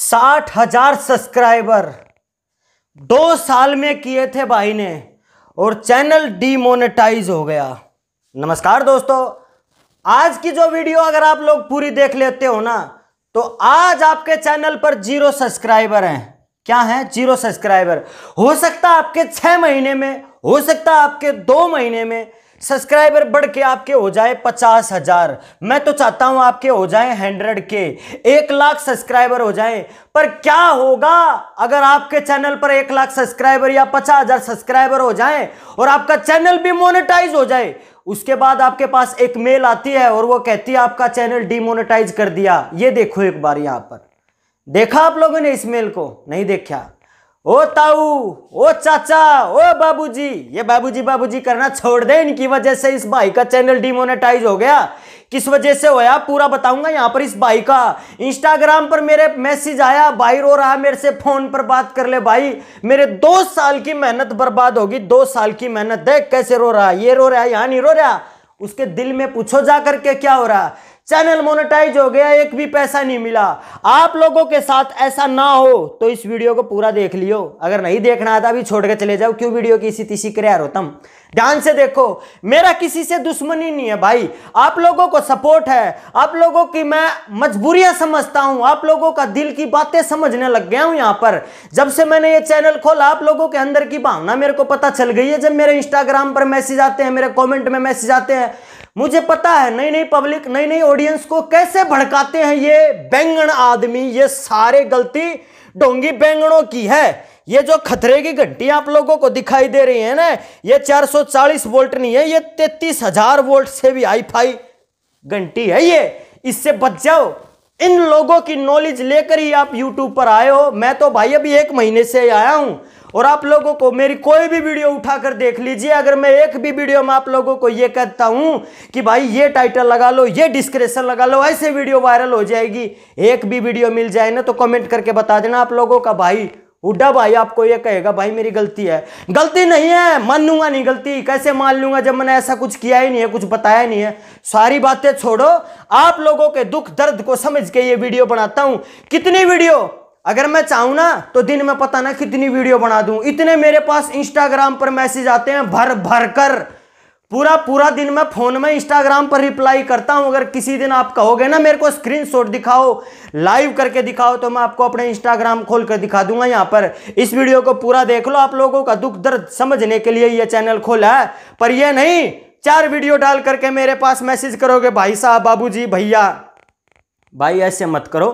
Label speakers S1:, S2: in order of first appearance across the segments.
S1: साठ हजार सब्सक्राइबर दो साल में किए थे भाई ने और चैनल डीमोनेटाइज हो गया नमस्कार दोस्तों आज की जो वीडियो अगर आप लोग पूरी देख लेते हो ना तो आज आपके चैनल पर जीरो सब्सक्राइबर हैं क्या है जीरो सब्सक्राइबर हो सकता है आपके छह महीने में हो सकता है आपके दो महीने में सब्सक्राइबर बढ़ के आपके हो जाए पचास हजार मैं तो चाहता हूं आपके हो जाए हंड्रेड के एक लाख सब्सक्राइबर हो जाए पर क्या होगा अगर आपके चैनल पर एक लाख सब्सक्राइबर या पचास हजार सब्सक्राइबर हो जाए और आपका चैनल भी मोनेटाइज हो जाए उसके बाद आपके पास एक मेल आती है और वो कहती है आपका चैनल डिमोनेटाइज कर दिया ये देखो एक बार यहां पर देखा आप लोगों ने इस मेल को नहीं देखा ओ ताऊ ओ चाचा ओ बाबूजी ये बाबूजी बाबूजी करना छोड़ दे इनकी वजह से इस भाई का चैनल डिमोनेटाइज हो गया किस वजह से होया पूरा बताऊंगा यहाँ पर इस भाई का इंस्टाग्राम पर मेरे मैसेज आया भाई रो रहा मेरे से फोन पर बात कर ले भाई मेरे दो साल की मेहनत बर्बाद होगी दो साल की मेहनत देख कैसे रो रहा ये रो रहा यहाँ नहीं रो रहा उसके दिल में पूछो जा करके क्या हो रहा चैनल मोनेटाइज हो गया एक भी पैसा नहीं मिला आप लोगों के साथ ऐसा ना हो तो इस वीडियो को पूरा देख लियो अगर नहीं देखना आता तो अभी छोड़ के चले जाओ क्यों वीडियो की इसी तीसी कर यार ध्यान से देखो मेरा किसी से दुश्मनी नहीं है भाई आप लोगों को सपोर्ट है आप लोगों की मैं मजबूरियां समझता हूं आप लोगों का दिल की बातें समझने लग गया हूं यहां पर जब से मैंने ये चैनल खोला आप लोगों के अंदर की भावना मेरे को पता चल गई है जब मेरे इंस्टाग्राम पर मैसेज आते हैं मेरे कॉमेंट में मैसेज आते हैं मुझे पता है नई नई पब्लिक नई नई ऑडियंस को कैसे भड़काते हैं ये बैंगण आदमी ये सारे गलती डोंगी बैंगड़ों की है ये जो खतरे की घंटी आप लोगों को दिखाई दे रही है ना ये 440 वोल्ट नहीं है ये तैतीस हजार वोल्ट से भी आई फाई घंटी है ये इससे बच जाओ इन लोगों की नॉलेज लेकर ही आप यूट्यूब पर आए हो मैं तो भाई अभी एक महीने से आया हूं और आप लोगों को मेरी कोई भी वीडियो उठाकर देख लीजिए अगर मैं एक भी वीडियो में आप लोगों को यह कहता हूं कि भाई ये टाइटल लगा लो ये डिस्क्रिप्शन लगा लो ऐसे वीडियो वायरल हो जाएगी एक भी वीडियो मिल जाए ना तो कमेंट करके बता देना आप लोगों का भाई उड्डा भाई आपको ये कहेगा भाई मेरी गलती है गलती नहीं है मान लूंगा नहीं गलती कैसे मान लूंगा जब मैंने ऐसा कुछ किया ही नहीं है कुछ बताया नहीं है सारी बातें छोड़ो आप लोगों के दुख दर्द को समझ के ये वीडियो बनाता हूं कितनी वीडियो अगर मैं चाहूँ ना तो दिन में पता ना कितनी वीडियो बना दूँ इतने मेरे पास इंस्टाग्राम पर मैसेज आते हैं भर भर कर पूरा पूरा दिन मैं फ़ोन में इंस्टाग्राम पर रिप्लाई करता हूं अगर किसी दिन आप कहोगे ना मेरे को स्क्रीनशॉट दिखाओ लाइव करके दिखाओ तो मैं आपको अपने इंस्टाग्राम खोल कर दिखा दूंगा यहां पर इस वीडियो को पूरा देख लो आप लोगों का दुख दर्द समझने के लिए यह चैनल खोला है पर यह नहीं चार वीडियो डाल करके मेरे पास मैसेज करोगे भाई साहब बाबू भैया भाई ऐसे मत करो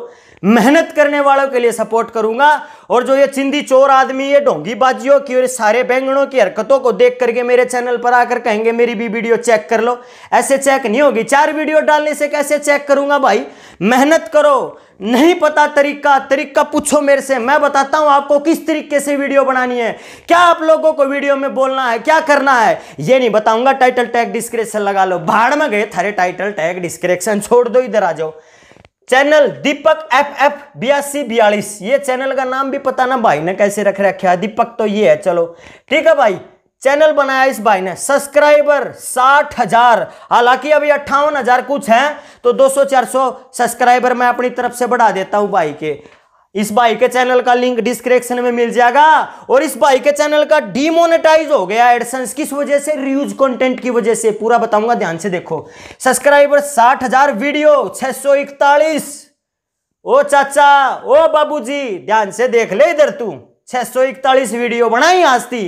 S1: मेहनत करने वालों के लिए सपोर्ट करूंगा और जो ये चिंदी चोर आदमी है बाजियों की और सारे बैंगणों की हरकतों को देख करके मेरे चैनल पर आकर कहेंगे मेरी भी वीडियो चेक कर लो ऐसे चेक नहीं होगी चार वीडियो डालने से कैसे चेक करूंगा भाई मेहनत करो नहीं पता तरीका तरीका पूछो मेरे से मैं बताता हूं आपको किस तरीके से वीडियो बनानी है क्या आप लोगों को वीडियो में बोलना है क्या करना है ये नहीं बताऊंगा टाइटल टैग डिस्क्रिप्शन लगा लो भाड़ में गए थारे टाइटल टैग डिस्क्रिप्शन छोड़ दो इधर आ जाओ चैनल दीपक एफ एफ बयासी बयालीस ये चैनल का नाम भी पता ना भाई ने कैसे रख रखा है दीपक तो ये है चलो ठीक है भाई चैनल बनाया इस भाई ने सब्सक्राइबर साठ हजार हालांकि अभी अट्ठावन हजार कुछ है तो 200 400 सब्सक्राइबर मैं अपनी तरफ से बढ़ा देता हूं भाई के इस भाई के चैनल का लिंक डिस्क्रिप्शन में मिल जाएगा और इस भाई के चैनल का डिमोनेटाइज हो गया एडसेंस किस वजह से रिव्यूज कंटेंट की वजह से पूरा बताऊंगा ध्यान से देखो सब्सक्राइबर साठ हजार वीडियो छह सौ इकतालीस ओ चाचा ओ बाबूजी ध्यान से देख ले इधर तू इकतालीस वीडियो बनाई आज थी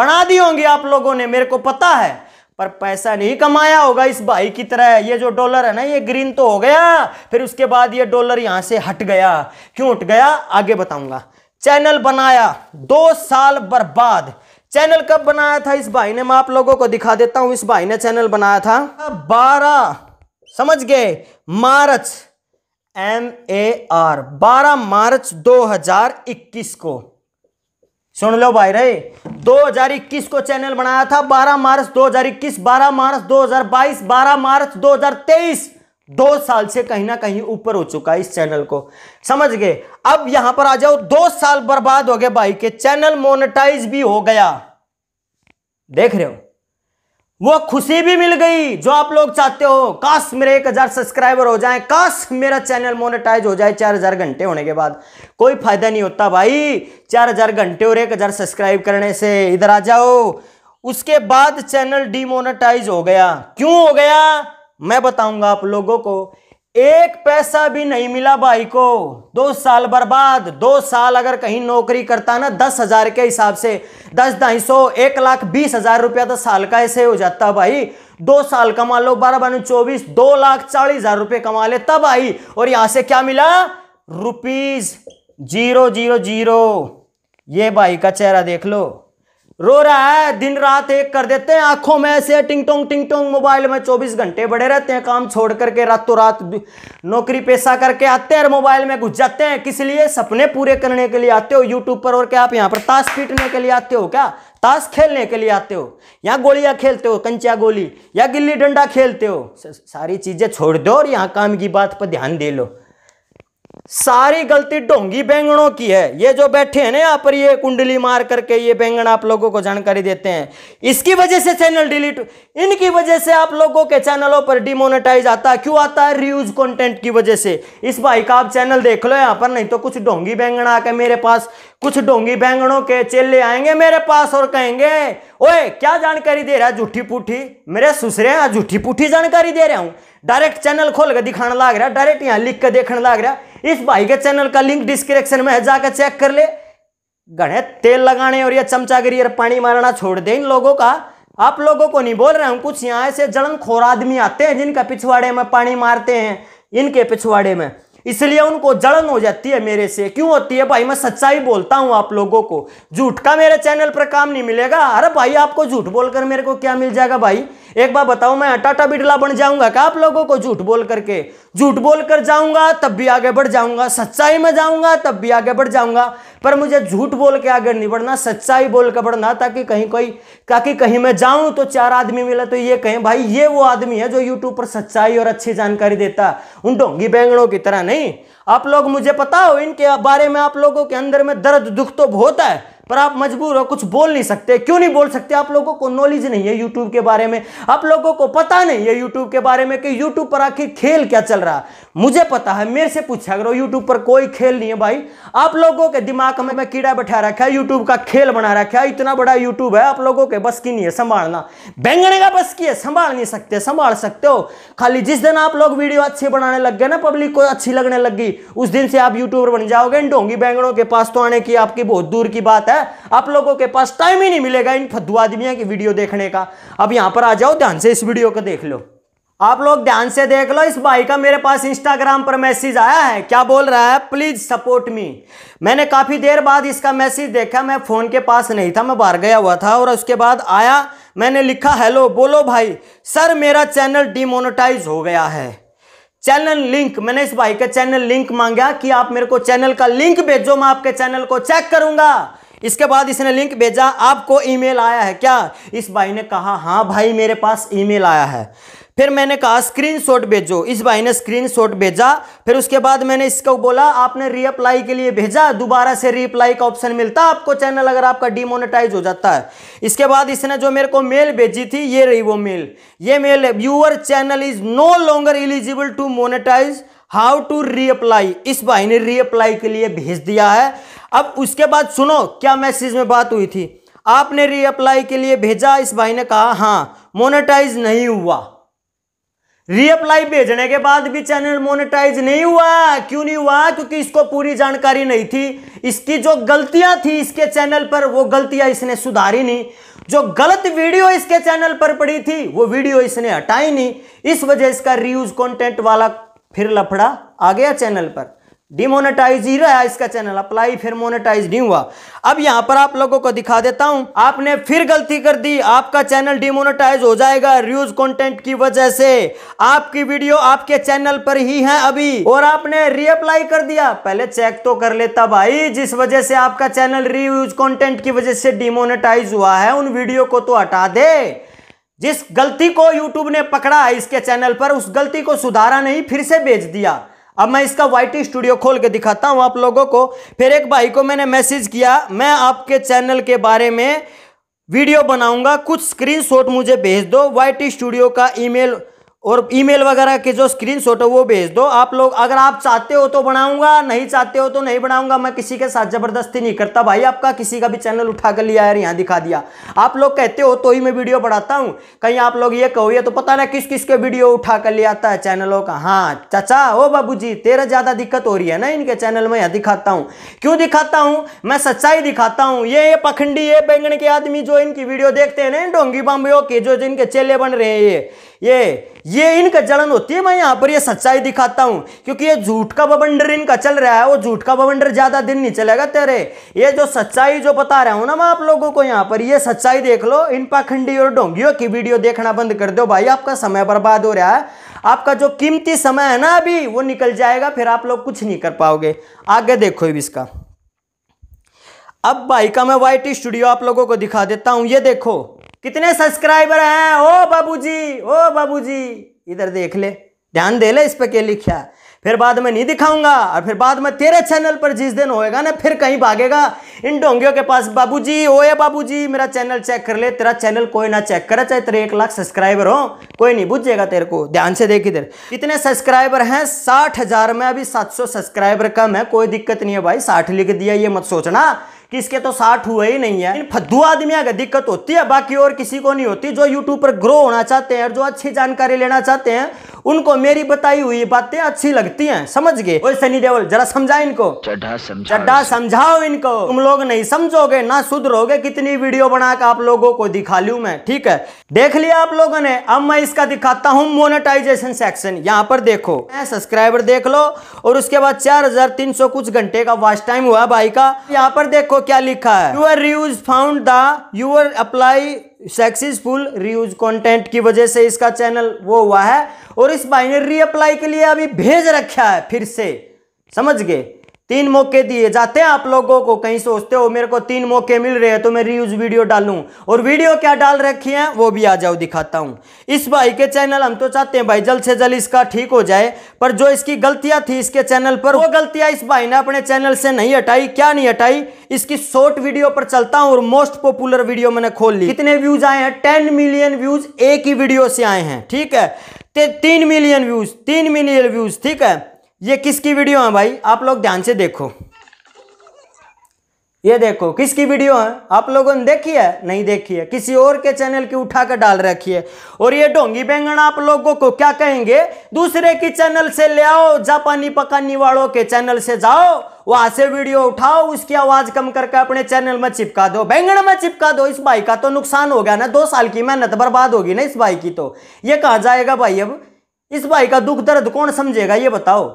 S1: बना दी होंगी आप लोगों ने मेरे को पता है पर पैसा नहीं कमाया होगा इस भाई की तरह ये जो डॉलर है ना ये ग्रीन तो हो गया फिर उसके बाद ये डॉलर यहां से हट गया क्यों हट गया आगे बताऊंगा चैनल बनाया दो साल बर्बाद चैनल कब बनाया था इस भाई ने मैं आप लोगों को दिखा देता हूं इस भाई ने चैनल बनाया था बारह समझ गए मार्च एम ए आर बारह मार्च 2021 को सुन लो भाई रे 2021 को चैनल बनाया था 12 मार्च 2021 12 मार्च 2022 12 मार्च 2023 दो साल से कहीं ना कहीं ऊपर हो चुका है इस चैनल को समझ गए अब यहां पर आ जाओ दो साल बर्बाद हो गए भाई के चैनल मोनेटाइज भी हो गया देख रहे हो वो खुशी भी मिल गई जो आप लोग चाहते हो काश मेरे एक हजार सब्सक्राइबर हो जाए काश मेरा चैनल मोनेटाइज हो जाए चार हजार घंटे होने के बाद कोई फायदा नहीं होता भाई चार हजार घंटे और एक हजार सब्सक्राइब करने से इधर आ जाओ उसके बाद चैनल डीमोनेटाइज हो गया क्यों हो गया मैं बताऊंगा आप लोगों को एक पैसा भी नहीं मिला भाई को दो साल बर्बाद दो साल अगर कहीं नौकरी करता ना दस हजार के हिसाब से दस ढाई सौ एक लाख बीस हजार रुपया तो साल का ऐसे हो जाता भाई दो साल कमा लो बारह बारह चौबीस दो लाख चालीस हजार रुपये कमा ले तब आई और यहां से क्या मिला रुपीज जीरो जीरो जीरो ये भाई का चेहरा देख लो रो रहा है दिन रात एक कर देते हैं आंखों में ऐसे टिंग टोंग टिंग टोंग मोबाइल में 24 घंटे बड़े रहते हैं काम छोड़ करके रातों रात नौकरी पेशा करके आते हैं और मोबाइल में घुस जाते हैं किस लिए सपने पूरे करने के लिए आते हो यूट्यूब पर और क्या आप यहाँ पर ताश पीटने के लिए आते हो क्या ताश खेलने के लिए आते हो या गोलियाँ खेलते हो कंचा गोली या गिल्ली डंडा खेलते हो सारी चीज़ें छोड़ दो और यहाँ काम की बात पर ध्यान दे लो सारी गलती डोंगी बैंगनों की है ये जो बैठे हैं ना यहाँ पर ये कुंडली मार करके ये बैंगन आप लोगों को जानकारी देते हैं इसकी वजह से चैनल डिलीट इनकी वजह से आप लोगों के चैनलों पर डिमोनेटाइज आता क्यों आता है रियूज कंटेंट की वजह से इस भाई का आप चैनल देख लो यहाँ पर नहीं तो कुछ डोंगी बैंगन आके मेरे पास कुछ डोंगी बैंगनों के चेले आएंगे मेरे पास और कहेंगे ओए क्या जानकारी दे रहा है झूठी पुठी मेरे सुसरे झूठी पुठी जानकारी दे रहा हूँ डायरेक्ट चैनल खोल कर दिखाने लाग रहा डायरेक्ट यहाँ लिख कर देखने लाग रहा इस भाई के चैनल का लिंक डिस्क्रिप्शन में है जाकर चेक कर ले गणे तेल लगाने और यह चमचागिरी और पानी मारना छोड़ दे इन लोगों का आप लोगों को नहीं बोल रहा हूँ कुछ यहाँ ऐसे जलन खोर आदमी आते हैं जिनका पिछवाड़े में पानी मारते हैं इनके पिछवाड़े में इसलिए उनको जड़न हो जाती है मेरे से क्यों होती है भाई मैं सच्चाई बोलता हूं आप लोगों को झूठ का मेरे चैनल पर काम नहीं मिलेगा अरे भाई आपको झूठ बोलकर मेरे को क्या मिल जाएगा भाई एक बार बताओ मैं अटाटा बिडला बन जाऊंगा क्या आप लोगों को झूठ बोल करके झूठ बोल कर जाऊंगा तब भी आगे बढ़ जाऊंगा सच्चाई में जाऊंगा तब भी आगे बढ़ जाऊंगा पर मुझे झूठ बोल के आगे नहीं बढ़ना सच्चाई बोल के बढ़ना ताकि कहीं कोई ताकि कहीं मैं जाऊं तो चार आदमी मिले तो ये कहें भाई ये वो आदमी है जो यूट्यूब पर सच्चाई और अच्छी जानकारी देता उन ढोंगी बैंगड़ों की तरह नहीं आप लोग मुझे पता हो इनके बारे में आप लोगों के अंदर में दर्द दुख तो बहुत है पर आप मजबूर हो कुछ बोल नहीं सकते क्यों नहीं बोल सकते आप लोगों को नॉलेज नहीं है यूट्यूब के बारे में आप लोगों को पता नहीं है यूट्यूब के बारे में कि यूट्यूब पर आखिर खेल क्या चल रहा मुझे पता है मेरे से पूछा करो यूट्यूब पर कोई खेल नहीं है भाई आप लोगों के दिमाग में मैं कीड़ा बैठा रखा है यूट्यूब का खेल बना रखा है इतना बड़ा यूट्यूब है आप लोगों के बस की नहीं है संभालना बैंगने का बस की है संभाल नहीं सकते संभाल सकते हो खाली जिस दिन आप लोग वीडियो अच्छे बनाने लग गए ना पब्लिक को अच्छी लगने लग गई उस दिन से आप यूट्यूबर बन जाओगे डोंगी बैंगड़ों के पास तो आने की आपकी बहुत दूर की बात है है आप लोगों के पास टाइम ही नहीं मिलेगा इन फद्दू आदमियों की वीडियो देखने का अब यहां पर आ जाओ ध्यान से इस वीडियो को देख लो आप लोग ध्यान से देख लो इस भाई का मेरे पास इंस्टाग्राम पर मैसेज आया है क्या बोल रहा है प्लीज सपोर्ट मी मैंने काफ़ी देर बाद इसका मैसेज देखा मैं फ़ोन के पास नहीं था मैं बाहर गया हुआ था और उसके बाद आया मैंने लिखा हेलो बोलो भाई सर मेरा चैनल डिमोनेटाइज हो गया है चैनल लिंक मैंने इस भाई का चैनल लिंक मांगा कि आप मेरे को चैनल का लिंक भेजो मैं आपके चैनल को चेक करूंगा इसके बाद इसने लिंक भेजा आपको ईमेल आया है क्या इस भाई ने कहा हाँ भाई मेरे पास ईमेल आया है फिर मैंने कहा स्क्रीनशॉट भेजो इस भाई ने स्क्रीनशॉट भेजा फिर उसके बाद मैंने इसको बोला आपने रीअप्लाई के लिए भेजा दोबारा से रीअप्लाई का ऑप्शन मिलता आपको चैनल अगर आपका डिमोनेटाइज हो जाता है इसके बाद इसने जो मेरे को मेल भेजी थी ये रही वो मेल ये mail your channel is no longer eligible to monetize how to reapply इस भाई ने रीअप्लाई के लिए भेज दिया है अब उसके बाद सुनो क्या मैसेज में बात हुई थी आपने रीअप्लाई के लिए भेजा इस भाई ने कहा हाँ मोनेटाइज नहीं हुआ रीअप्लाई भेजने के बाद भी चैनल मोनेटाइज नहीं हुआ क्यों नहीं हुआ क्योंकि इसको पूरी जानकारी नहीं थी इसकी जो गलतियां थी इसके चैनल पर वो गलतियां इसने सुधारी नहीं जो गलत वीडियो इसके चैनल पर पड़ी थी वो वीडियो इसने हटाई नहीं इस वजह इसका रीयूज कंटेंट वाला फिर लफड़ा आ गया चैनल पर डिमोनेटाइज ही रहा इसका चैनल अप्लाई फिर मोनेटाइज नहीं हुआ अब यहां पर आप लोगों को दिखा देता हूं आपने फिर गलती कर दी आपका चैनल डिमोनेटाइज हो जाएगा रिव्यूज कंटेंट की वजह से आपकी वीडियो आपके चैनल पर ही है अभी और आपने रीअप्लाई कर दिया पहले चेक तो कर लेता भाई जिस वजह से आपका चैनल रिव्यूज कॉन्टेंट की वजह से डिमोनेटाइज हुआ है उन वीडियो को तो हटा दे जिस गलती को यूट्यूब ने पकड़ा है इसके चैनल पर उस गलती को सुधारा नहीं फिर से बेच दिया अब मैं इसका वाइट स्टूडियो खोल के दिखाता हूं आप लोगों को फिर एक भाई को मैंने मैसेज किया मैं आपके चैनल के बारे में वीडियो बनाऊंगा कुछ स्क्रीनशॉट मुझे भेज दो वाइट स्टूडियो का ईमेल और ईमेल वगैरह के जो स्क्रीनशॉट है वो भेज दो आप लोग अगर आप चाहते हो तो बनाऊंगा नहीं चाहते हो तो नहीं बनाऊंगा मैं किसी के साथ जबरदस्ती नहीं करता भाई आपका किसी का भी चैनल उठा कर लिया यार यहाँ दिखा दिया आप लोग कहते हो तो ही मैं वीडियो बढ़ाता हूँ कहीं आप लोग ये कहो ये तो पता ना किस किस के वीडियो उठा कर ले आता है चैनलों का हाँ चाचा ओ बाबू जी तेरा ज़्यादा दिक्कत हो रही है ना इनके चैनल में यहाँ दिखाता हूँ क्यों दिखाता हूँ मैं सच्चाई दिखाता हूँ ये ये पखंडी ये बैंगन के आदमी जो इनकी वीडियो देखते हैं ना डोंगी बाम्बियों के जो जिनके चेले बन रहे हैं ये ये ये इनका जलन होती है मैं यहां पर ये सच्चाई दिखाता हूं क्योंकि ये झूठ का बबंडर इनका चल रहा है वो झूठ का बबंडर ज़्यादा दिन नहीं चलेगा तेरे ये जो सच्चाई जो बता रहा हूं ना मैं आप लोगों को यहां पर ये सच्चाई देख लो इन पाखंडी और ढोंगियों की वीडियो देखना बंद कर दो भाई आपका समय बर्बाद हो रहा है आपका जो कीमती समय है ना अभी वो निकल जाएगा फिर आप लोग कुछ नहीं कर पाओगे आगे देखो इसका अब भाई का मैं वाई स्टूडियो आप लोगों को दिखा देता हूं ये देखो कितने सब्सक्राइबर हैं ओ बाबूजी ओ बाबूजी इधर देख ले ध्यान दे ले इस पर क्या लिखा फिर बाद में नहीं दिखाऊंगा और फिर बाद में तेरे चैनल पर जिस दिन होएगा ना फिर कहीं भागेगा इन ढोंगियों के पास बाबूजी ओए बाबूजी मेरा चैनल चेक कर ले तेरा चैनल कोई ना चेक करे चाहे तेरे एक लाख सब्सक्राइबर हो कोई नहीं बुझेगा तेरे को ध्यान से देख इधर कितने सब्सक्राइबर हैं साठ हजार में अभी सात सौ सब्सक्राइबर कम है कोई दिक्कत नहीं है भाई साठ लिख दिया ये मत सोचना कि इसके तो साठ हुए ही नहीं है इन फद्दू आदमी अगर दिक्कत होती है बाकी और किसी को नहीं होती जो यूट्यूब पर ग्रो होना चाहते हैं और जो अच्छी जानकारी लेना चाहते हैं उनको मेरी बताई हुई बातें अच्छी लगती हैं समझ गए सनी देवल जरा समझा इनको चड्ढा समझाओ समझाओ इनको तुम लोग नहीं समझोगे ना सुधरोगे कितनी वीडियो बना के आप लोगों को दिखा लू मैं ठीक है देख लिया आप लोगों ने अब मैं इसका दिखाता हूँ मोनेटाइजेशन सेक्शन यहाँ पर देखो सब्सक्राइबर देख लो और उसके बाद चार कुछ घंटे का वॉच टाइम हुआ भाई का यहाँ पर देखो क्या लिखा है your reuse found the your apply successful reuse content की वजह से इसका चैनल वो हुआ है और इस बाइनरी अप्लाई के लिए अभी भेज रखा है फिर से समझ गए तीन मौके दिए जाते हैं आप लोगों को कहीं सोचते हो मेरे को तीन मौके मिल रहे हैं तो मैं रियूज वीडियो डालूं और वीडियो क्या डाल रखी है वो भी आ जाओ दिखाता हूं इस भाई के चैनल हम तो चाहते हैं भाई जल्द से जल्द इसका ठीक हो जाए पर जो इसकी गलतियां थी इसके चैनल पर वो गलतियां इस भाई ने अपने चैनल से नहीं हटाई क्या नहीं हटाई इसकी शॉर्ट वीडियो पर चलता हूं और मोस्ट पॉपुलर वीडियो मैंने खोल ली कितने व्यूज आए हैं टेन मिलियन व्यूज एक ही वीडियो से आए हैं ठीक है तीन मिलियन व्यूज तीन मिलियन व्यूज ठीक है ये किसकी वीडियो है भाई आप लोग ध्यान से देखो ये देखो किसकी वीडियो है आप लोगों ने देखी है नहीं देखी है किसी और के चैनल की उठा कर डाल रखी है और ये ढोंगी बैंगन आप लोगों को क्या कहेंगे दूसरे की चैनल से ले आओ जापानी पकानी वालों के चैनल से जाओ वहां से वीडियो उठाओ उसकी आवाज कम करके अपने चैनल में चिपका दो बैंगन में चिपका दो इस भाई का तो नुकसान हो गया ना दो साल की मेहनत बर्बाद होगी ना इस भाई की तो ये कहा जाएगा भाई अब इस भाई का दुख दर्द कौन समझेगा ये बताओ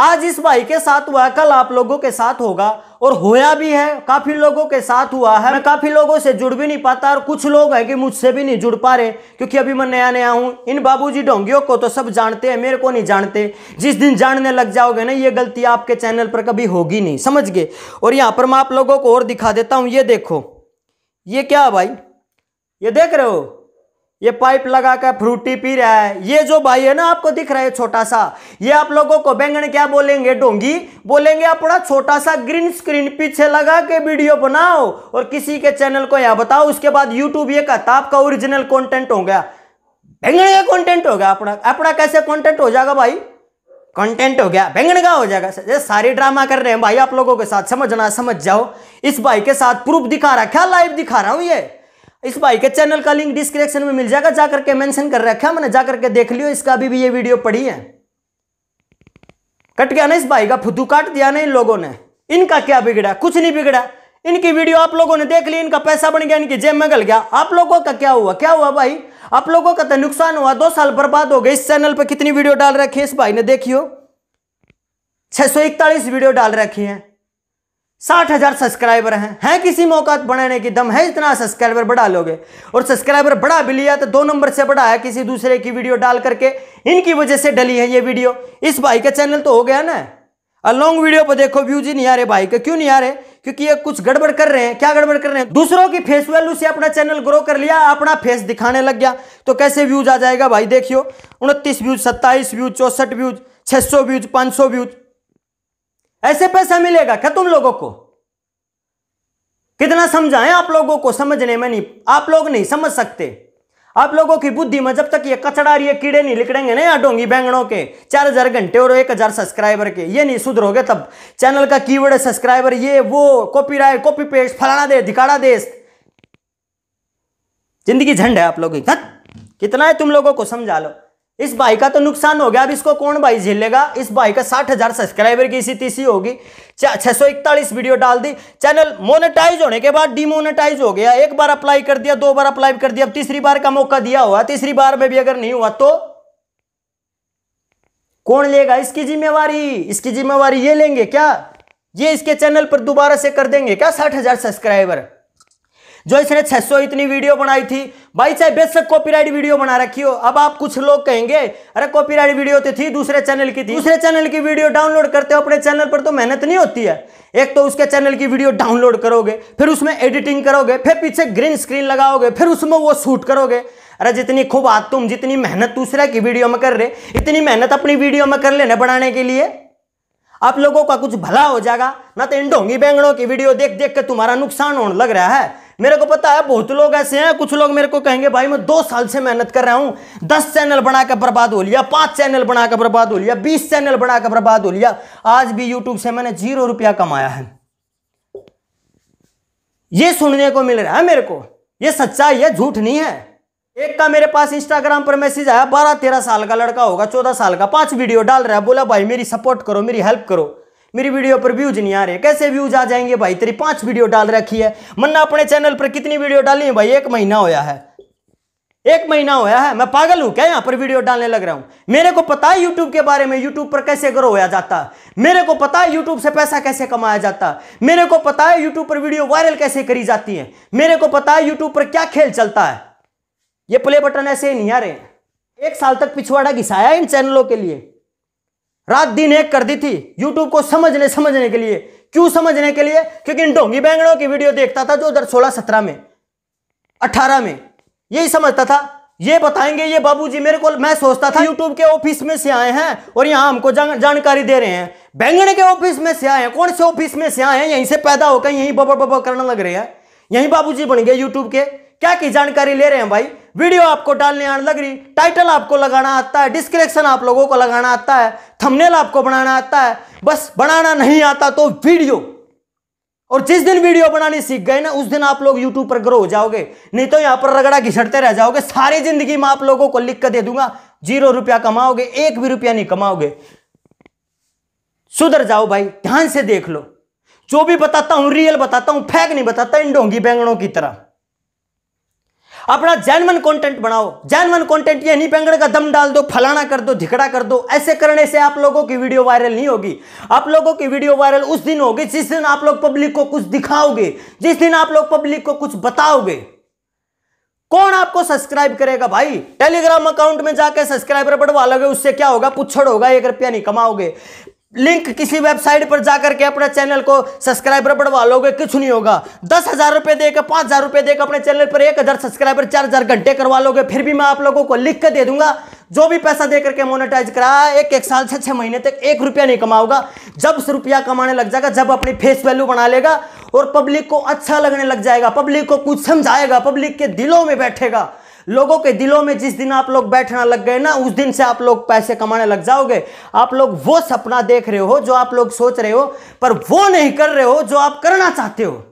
S1: आज इस भाई के साथ हुआ कल आप लोगों के साथ होगा और होया भी है काफी लोगों के साथ हुआ है मैं काफी लोगों से जुड़ भी नहीं पाता और कुछ लोग हैं कि मुझसे भी नहीं जुड़ पा रहे क्योंकि अभी मैं नया नया हूं इन बाबूजी ढोंगियों को तो सब जानते हैं मेरे को नहीं जानते जिस दिन जानने लग जाओगे ना ये गलती आपके चैनल पर कभी होगी नहीं समझ गए और यहां पर मैं आप लोगों को और दिखा देता हूं ये देखो ये क्या भाई ये देख रहे हो ये पाइप लगा कर फ्रूटी पी रहा है ये जो भाई है ना आपको दिख रहा है छोटा सा ये आप लोगों को बैंगन क्या बोलेंगे डोंगी बोलेंगे अपना छोटा सा ग्रीन स्क्रीन पीछे लगा के वीडियो बनाओ और किसी के चैनल को यहाँ बताओ उसके बाद यूट्यूब ये कहता आपका ओरिजिनल कॉन्टेंट हो गया बैंगन का कॉन्टेंट हो गया अपना अपना कैसे कॉन्टेंट हो जाएगा भाई कंटेंट हो गया बैंगन का हो जाएगा ये सारे ड्रामा कर रहे हैं भाई आप लोगों के साथ समझना समझ जाओ इस भाई के साथ प्रूफ दिखा रहा क्या लाइव दिखा रहा हूँ ये इस भाई के चैनल का लिंक डिस्क्रिप्शन में मिल जाएगा जाकर के मेंशन कर रखा है मैंने जाकर के देख लियो इसका अभी भी ये वीडियो पड़ी है कट गया ना इस भाई का फुदू काट दिया ना इन लोगों ने इनका क्या बिगड़ा कुछ नहीं बिगड़ा इनकी वीडियो आप लोगों ने देख ली इनका पैसा बन गया इनकी जेब में गल गया आप लोगों का क्या हुआ क्या हुआ भाई आप लोगों का तो नुकसान हुआ दो साल बर्बाद हो गए इस चैनल पर कितनी वीडियो डाल रखी है इस भाई ने देखियो छह वीडियो डाल रखी है साठ हज़ार सब्सक्राइबर हैं हैं किसी मौका बढ़ाने की दम है इतना सब्सक्राइबर बढ़ा लोगे और सब्सक्राइबर बढ़ा भी लिया तो दो नंबर से बढ़ा है किसी दूसरे की वीडियो डाल करके इनकी वजह से डली है ये वीडियो इस भाई का चैनल तो हो गया ना और लॉन्ग वीडियो पर देखो व्यूज ही नहीं आ रहे भाई का क्यों नहीं आ रहे क्योंकि ये कुछ गड़बड़ कर रहे हैं क्या गड़बड़ कर रहे हैं दूसरों की फेस वैल्यू से अपना चैनल ग्रो कर लिया अपना फेस दिखाने लग गया तो कैसे व्यूज आ जाएगा भाई देखियो उनतीस व्यूज सत्ताईस व्यूज चौसठ व्यूज सौ व्यूज सौ व्यूज ऐसे पैसा मिलेगा क्या तुम लोगों को कितना समझाएं आप लोगों को समझने में नहीं आप लोग नहीं समझ सकते आप लोगों की बुद्धि में जब तक ये कचड़ा है कीड़े नहीं लिकड़ेंगे ना या डोंगी बैंगड़ों के चार हजार घंटे और एक हजार सब्सक्राइबर के ये नहीं सुधरोगे तब चैनल का कीवर्ड सब्सक्राइबर ये वो कॉपी राय कॉपी पेस्ट फलाना दे दिखाड़ा देश जिंदगी झंड है आप लोगों की हाँ? कितना है तुम लोगों को समझा लो इस भाई का तो नुकसान हो गया अब इसको कौन भाई झेलेगा इस भाई का साठ हजार सब्सक्राइबर की इसी तीसी होगी छह सौ इकतालीस वीडियो डाल दी चैनल मोनेटाइज होने के बाद डिमोनेटाइज हो गया एक बार अप्लाई कर दिया दो बार अप्लाई कर दिया अब तीसरी बार का मौका दिया हुआ तीसरी बार में भी अगर नहीं हुआ तो कौन लेगा इसकी जिम्मेवारी इसकी जिम्मेवारी ये लेंगे क्या ये इसके चैनल पर दोबारा से कर देंगे क्या साठ हजार सब्सक्राइबर जो इसने सौ इतनी वीडियो बनाई थी भाई चाहे बेशक कॉपीराइट वीडियो बना रखी हो अब आप कुछ लोग कहेंगे अरे कॉपीराइट वीडियो तो थी दूसरे चैनल की थी दूसरे चैनल की वीडियो डाउनलोड करते हो अपने चैनल पर तो मेहनत नहीं होती है एक तो उसके चैनल की वीडियो डाउनलोड करोगे फिर उसमें एडिटिंग करोगे फिर पीछे ग्रीन स्क्रीन लगाओगे फिर उसमें वो शूट करोगे अरे जितनी खूब आज तुम जितनी मेहनत दूसरे की वीडियो में कर रहे इतनी मेहनत अपनी वीडियो में कर लेने बनाने के लिए आप लोगों का कुछ भला हो जाएगा ना तो इन ढोंगी बैंगड़ों की वीडियो देख देख कर तुम्हारा नुकसान होने लग रहा है मेरे को पता है बहुत लोग ऐसे हैं कुछ लोग मेरे को कहेंगे भाई मैं दो साल से मेहनत कर रहा हूं दस चैनल बनाकर बर्बाद हो लिया पांच चैनल बनाकर बर्बाद हो लिया बीस चैनल बनाकर बर्बाद हो लिया आज भी यूट्यूब से मैंने जीरो रुपया कमाया है ये सुनने को मिल रहा है मेरे को ये सच्चाई है झूठ नहीं है एक का मेरे पास इंस्टाग्राम पर मैसेज आया बारह तेरह साल का लड़का होगा चौदह साल का पांच वीडियो डाल रहा है बोला भाई मेरी सपोर्ट करो मेरी हेल्प करो मेरी वीडियो पर व्यूज नहीं आ रहे कैसे व्यूज आ जाएंगे भाई तेरी पांच वीडियो डाल रखी है मन्ना अपने चैनल पर कितनी वीडियो डाली है भाई एक महीना होया है एक महीना होया है मैं पागल हूं क्या यहां पर वीडियो डालने लग रहा हूं मेरे को पता है यूट्यूब के बारे में यूट्यूब पर कैसे ग्रो होया जाता है मेरे को पता है यूट्यूब से पैसा कैसे कमाया जाता है मेरे को पता है यूट्यूब पर वीडियो वायरल कैसे करी जाती है मेरे को पता है यूट्यूब पर क्या खेल चलता है ये प्ले बटन ऐसे ही नहीं आ रहे एक साल तक पिछवाड़ा घिसाया इन चैनलों के लिए रात दिन एक कर दी थी यूट्यूब को समझने समझने के लिए क्यों समझने के लिए क्योंकि इन ढोंगी बैंगड़ों की वीडियो देखता था जो उधर सोलह सत्रह में अठारह में यही समझता था ये बताएंगे ये बाबूजी मेरे को मैं सोचता था यूट्यूब के ऑफिस में से आए हैं और यहां हमको जानकारी दे रहे हैं बैंगड़े के ऑफिस में से आए हैं कौन से ऑफिस में से आए हैं यहीं से पैदा होकर यहीं बबर बबर करने लग रहे हैं यहीं बाबूजी बन गए यूट्यूब के क्या की जानकारी ले रहे हैं भाई वीडियो आपको डालने आने लग रही टाइटल आपको लगाना आता है डिस्क्रिप्शन आप लोगों को लगाना आता है थंबनेल आपको बनाना आता है बस बनाना नहीं आता तो वीडियो और जिस दिन वीडियो बनानी सीख गए ना उस दिन आप लोग यूट्यूब पर ग्रो हो जाओगे नहीं तो यहां पर रगड़ा घिसटते रह जाओगे सारी जिंदगी में आप लोगों को लिख कर दे दूंगा जीरो रुपया कमाओगे एक भी रुपया नहीं कमाओगे सुधर जाओ भाई ध्यान से देख लो जो भी बताता हूं रियल बताता हूं फैक नहीं बताता इन ढोंगी बैंगणों की तरह अपना जैनवन कंटेंट बनाओ जैनवन कंटेंट ये नहीं पेंगड़ का दम डाल दो फलाना कर दो धिकड़ा कर दो ऐसे करने से आप लोगों की वीडियो वायरल नहीं होगी आप लोगों की वीडियो वायरल उस दिन होगी जिस दिन आप लोग पब्लिक को कुछ दिखाओगे जिस दिन आप लोग पब्लिक को कुछ बताओगे कौन आपको सब्सक्राइब करेगा भाई टेलीग्राम अकाउंट में जाके सब्सक्राइबर बढ़वा लोगे उससे क्या होगा पुच्छड़ होगा एक रुपया नहीं कमाओगे लिंक किसी वेबसाइट पर जाकर के अपने चैनल को सब्सक्राइबर बढ़वा लोगे कुछ नहीं होगा दस हजार रुपए देकर पाँच हजार रुपए देकर अपने चैनल पर एक हज़ार सब्सक्राइबर चार हज़ार घंटे करवा लोगे फिर भी मैं आप लोगों को लिख कर दे दूंगा जो भी पैसा दे करके मोनेटाइज करा एक एक साल से छह महीने तक एक रुपया नहीं कमाओगा जब से रुपया कमाने लग जाएगा जब अपनी फेस वैल्यू बना लेगा और पब्लिक को अच्छा लगने लग जाएगा पब्लिक को कुछ समझाएगा पब्लिक के दिलों में बैठेगा लोगों के दिलों में जिस दिन आप लोग बैठना लग गए ना उस दिन से आप लोग पैसे कमाने लग जाओगे आप लोग वो सपना देख रहे हो जो आप लोग सोच रहे हो पर वो नहीं कर रहे हो जो आप करना चाहते हो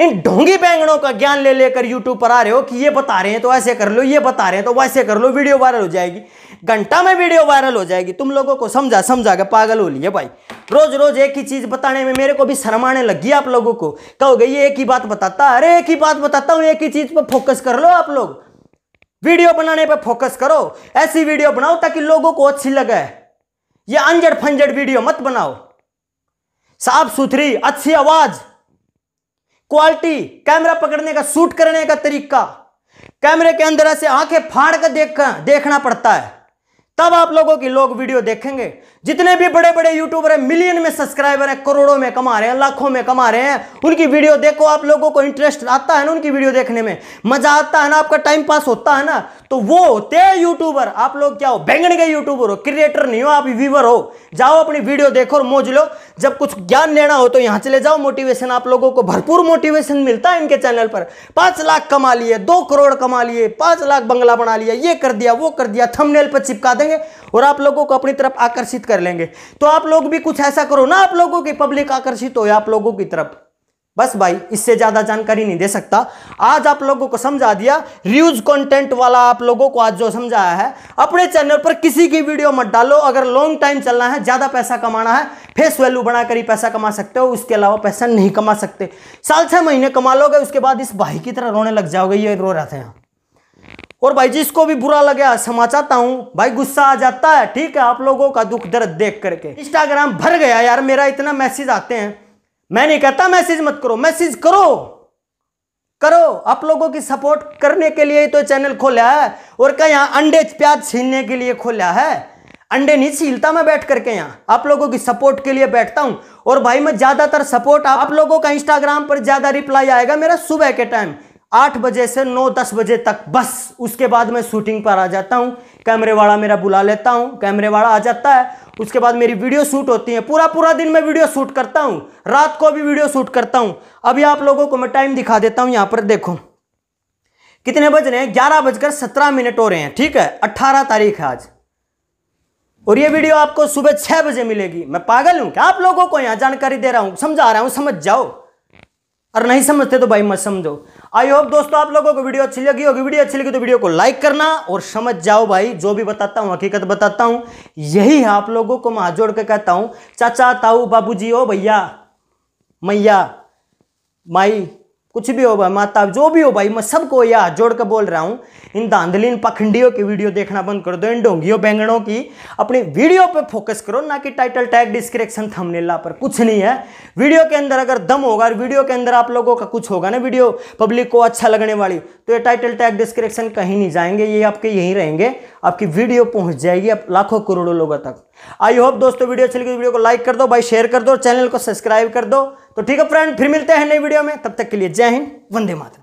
S1: इन ढोंगी बैंगड़ों का ज्ञान ले लेकर यूट्यूब पर आ रहे हो कि ये बता रहे हैं तो ऐसे कर लो ये बता रहे हैं तो वैसे कर लो वीडियो वायरल हो जाएगी घंटा में वीडियो वायरल हो जाएगी तुम लोगों को समझा समझा के पागल हो लिए भाई रोज रोज एक ही चीज बताने में मेरे को भी शर्म लगी आप लोगों को कहोगे ये एक ही बात बताता अरे एक ही बात बताता हूँ एक ही चीज पर फोकस कर लो आप लोग वीडियो बनाने पर फोकस करो ऐसी वीडियो बनाओ ताकि लोगों को अच्छी लगे ये अंजड़ फंजड़ वीडियो मत बनाओ साफ सुथरी अच्छी आवाज क्वालिटी कैमरा पकड़ने का शूट करने का तरीका कैमरे के अंदर ऐसे आंखें फाड़ कर देख देखना पड़ता है तब आप लोगों की लोग वीडियो देखेंगे जितने भी बड़े बड़े यूट्यूबर हैं मिलियन में सब्सक्राइबर हैं करोड़ों में कमा रहे हैं लाखों में कमा रहे हैं उनकी वीडियो देखो आप लोगों को इंटरेस्ट आता है ना उनकी वीडियो देखने में मजा आता है ना आपका टाइम पास होता है ना तो वो होते हैं यूट्यूबर आप लोग क्या हो बैंगण के यूट्यूबर हो क्रिएटर नहीं हो आप व्यूवर हो जाओ अपनी वीडियो देखो और मोज लो जब कुछ ज्ञान लेना हो तो यहाँ चले जाओ मोटिवेशन आप लोगों को भरपूर मोटिवेशन मिलता है इनके चैनल पर पांच लाख कमा लिए दो करोड़ कमा लिए पांच लाख बंगला बना लिया ये कर दिया वो कर दिया थमनेल पर चिपका देंगे और आप लोगों को अपनी तरफ आकर्षित कर लेंगे तो आप लोग भी कुछ ऐसा करो ना आप लोगों की पब्लिक आकर्षित हो आप लोगों की तरफ बस भाई इससे ज़्यादा जानकारी नहीं दे सकता आज आप लोगों को समझा दिया रियूज कंटेंट वाला आप लोगों को आज जो समझाया है अपने चैनल पर किसी की वीडियो मत डालो अगर लॉन्ग टाइम चलना है ज़्यादा पैसा कमाना है फेस वैल्यू बनाकर ही पैसा कमा सकते हो उसके अलावा पैसा नहीं कमा सकते साल छह महीने कमा लोगे उसके बाद इस भाई की तरह रोने लग जाओगे ये रो रहे थे यहाँ और भाई जिसको भी बुरा लगे समाचाता हूँ भाई गुस्सा आ जाता है ठीक है आप लोगों का दुख दर्द देख करके इंस्टाग्राम भर गया यार मेरा इतना मैसेज आते हैं मैं नहीं कहता मैसेज मत करो मैसेज करो करो आप लोगों की सपोर्ट करने के लिए तो चैनल खोला है और क्या यहाँ अंडे प्याज छीनने के लिए खोला है अंडे नहीं छीलता मैं बैठ करके यहाँ आप लोगों की सपोर्ट के लिए बैठता हूँ और भाई मैं ज़्यादातर सपोर्ट आप लोगों का इंस्टाग्राम पर ज़्यादा रिप्लाई आएगा मेरा सुबह के टाइम आठ बजे से नौ दस बजे तक बस उसके बाद मैं शूटिंग पर आ जाता हूँ कैमरे वाला मेरा बुला लेता हूँ कैमरे वाला आ जाता है उसके बाद मेरी वीडियो शूट होती है पूरा पूरा दिन मैं वीडियो शूट करता हूँ रात को भी वीडियो शूट करता हूँ अभी आप लोगों को मैं टाइम दिखा देता हूँ यहाँ पर देखो कितने बज रहे हैं ग्यारह बजकर सत्रह मिनट हो रहे हैं ठीक है अट्ठारह तारीख है आज और ये वीडियो आपको सुबह छः बजे मिलेगी मैं पागल हूँ क्या आप लोगों को यहाँ जानकारी दे रहा हूँ समझा रहा हूँ समझ जाओ और नहीं समझते तो भाई मत समझो आई होप दोस्तों आप लोगों को वीडियो अच्छी लगी होगी वीडियो अच्छी लगी तो वीडियो को लाइक करना और समझ जाओ भाई जो भी बताता हूँ हकीकत बताता हूँ यही है आप लोगों को मैं हाथ जोड़ के कहता हूँ चाचा ताऊ बाबूजी ओ भैया मैया माई कुछ भी हो भाई माता जो भी हो भाई मैं सबको यह हाथ जोड़ कर बोल रहा हूँ इन धांधली पखंडियों की वीडियो देखना बंद कर दो इन ढोंगियों बैंगड़ों की अपनी वीडियो पर फोकस करो ना कि टाइटल टैग डिस्क्रिप्शन थंबनेला पर कुछ नहीं है वीडियो के अंदर अगर दम होगा और वीडियो के अंदर आप लोगों का कुछ होगा ना वीडियो पब्लिक को अच्छा लगने वाली तो ये टाइटल टैग डिस्क्रिप्शन कहीं नहीं जाएंगे ये आपके यहीं रहेंगे आपकी वीडियो पहुँच जाएगी आप लाखों करोड़ों लोगों तक आई होप दोस्तों वीडियो अच्छी लगी तो वीडियो को लाइक कर दो भाई शेयर कर दो चैनल को सब्सक्राइब कर दो तो ठीक है फ्रेंड फिर मिलते हैं नई वीडियो में तब तक के लिए जय हिंद वंदे मातरम